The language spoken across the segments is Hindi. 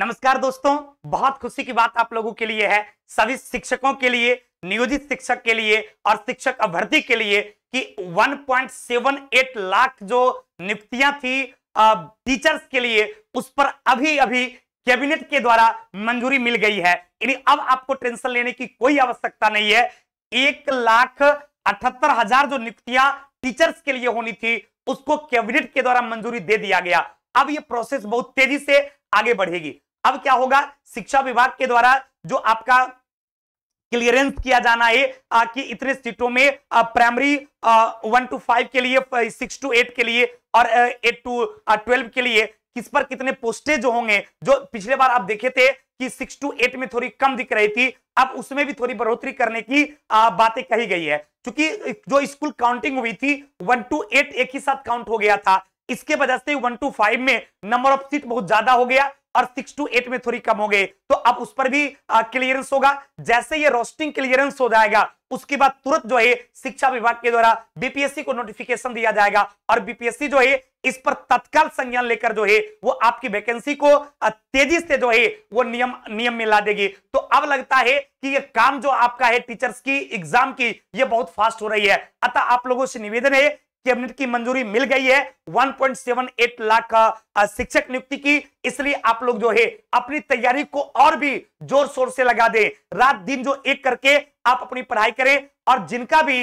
नमस्कार दोस्तों बहुत खुशी की बात आप लोगों के लिए है सभी शिक्षकों के लिए नियोजित शिक्षक के लिए और शिक्षक अभ्यर्थी के लिए कि 1.78 लाख जो नियुक्तियां थी टीचर्स के लिए उस पर अभी अभी कैबिनेट के द्वारा मंजूरी मिल गई है यानी अब आपको टेंशन लेने की कोई आवश्यकता नहीं है एक लाख अठहत्तर हजार जो नियुक्तियां टीचर्स के लिए होनी थी उसको कैबिनेट के द्वारा मंजूरी दे दिया गया अब ये प्रोसेस बहुत तेजी से आगे बढ़ेगी अब क्या होगा शिक्षा विभाग के द्वारा जो आपका क्लियरेंस किया जाना है आ, कि इतने सीटों में प्राइमरी वन टू फाइव के लिए सिक्स टू एट के लिए और एट टू ट्वेल्व के लिए किस पर कितने पोस्टेज होंगे जो पिछले बार आप देखे थे कि सिक्स टू एट में थोड़ी कम दिख रही थी अब उसमें भी थोड़ी बढ़ोतरी करने की बातें कही गई है क्योंकि जो स्कूल काउंटिंग हुई थी वन टू एट एक ही साथ काउंट हो गया था इसके वजह से वन टू फाइव में नंबर ऑफ सीट बहुत ज्यादा हो गया और सिक्स टू एट में थोड़ी कम हो गए तो अब उस पर भी क्लियरेंस होगा जैसे ये रोस्टिंग क्लियरेंस हो जाएगा उसके बाद तुरंत जो है शिक्षा विभाग के द्वारा बीपीएससी को नोटिफिकेशन दिया जाएगा और बीपीएससी जो है इस पर तत्काल संज्ञान लेकर जो है वो आपकी वैकेंसी को तेजी से जो है वो नियम नियम में ला देगी तो अब लगता है कि ये काम जो आपका है टीचर्स की एग्जाम की ये बहुत फास्ट हो रही है अतः आप लोगों से निवेदन है कैबिनेट की मंजूरी मिल गई है 1.78 लाख का शिक्षक नियुक्ति की इसलिए आप लोग जो है अपनी तैयारी को और भी जोर शोर से लगा दे रात दिन जो एक करके आप अपनी पढ़ाई करें और जिनका भी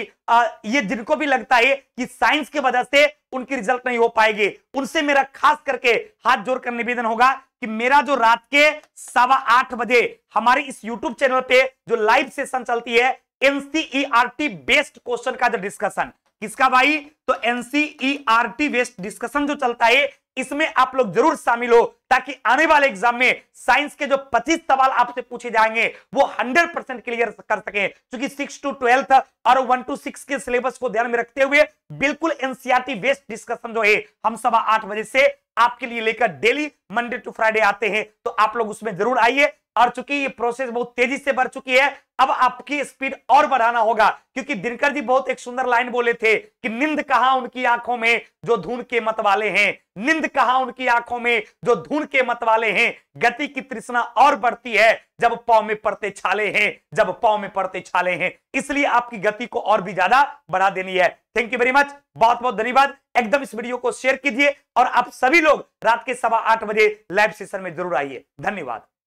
ये जिनको भी लगता है कि साइंस की वजह से उनकी रिजल्ट नहीं हो पाएगी उनसे मेरा खास करके हाथ जोड़ कर निवेदन होगा कि मेरा जो रात के सवा आठ बजे हमारे इस यूट्यूब चैनल पे जो लाइव सेशन चलती है एनसीईआरटी बेस्ड क्वेश्चन का जो डिस्कशन किसका भाई तो एनसीईआरटी वेस्ट डिस्कशन जो चलता है इसमें आप लोग जरूर शामिल हो ताकि आने वाले एग्जाम में साइंस के जो 25 सवाल आपसे पूछे जाएंगे वो 100 परसेंट क्लियर कर सके क्योंकि सिक्स टू ट्वेल्थ और वन टू सिक्स के सिलेबस को ध्यान में रखते हुए बिल्कुल एनसीआरटी वेस्ट डिस्कशन जो है हम सवा आठ बजे से आपके लिए लेकर डेली मंडे टू फ्राइडे आते हैं तो आप लोग उसमें जरूर आइए और चूंकि ये प्रोसेस बहुत तेजी से बढ़ चुकी है अब आपकी स्पीड और बढ़ाना होगा क्योंकि दिनकर जी बहुत एक सुंदर लाइन बोले थे कि निंद कहा उनकी आंखों में जो धून के मत वाले हैं निंद कहा उनकी आंखों में जो धून धूल के मत वाले हैं गति की तृष्णा और बढ़ती है जब पाव में पड़ते छाले हैं जब पाव में पड़ते छाले हैं इसलिए आपकी गति को और भी ज्यादा बढ़ा देनी है थैंक यू वेरी मच बहुत बहुत धन्यवाद एकदम इस वीडियो को शेयर कीजिए और आप सभी लोग रात के सवा आठ बजे लाइव सेशन में जरूर आइए धन्यवाद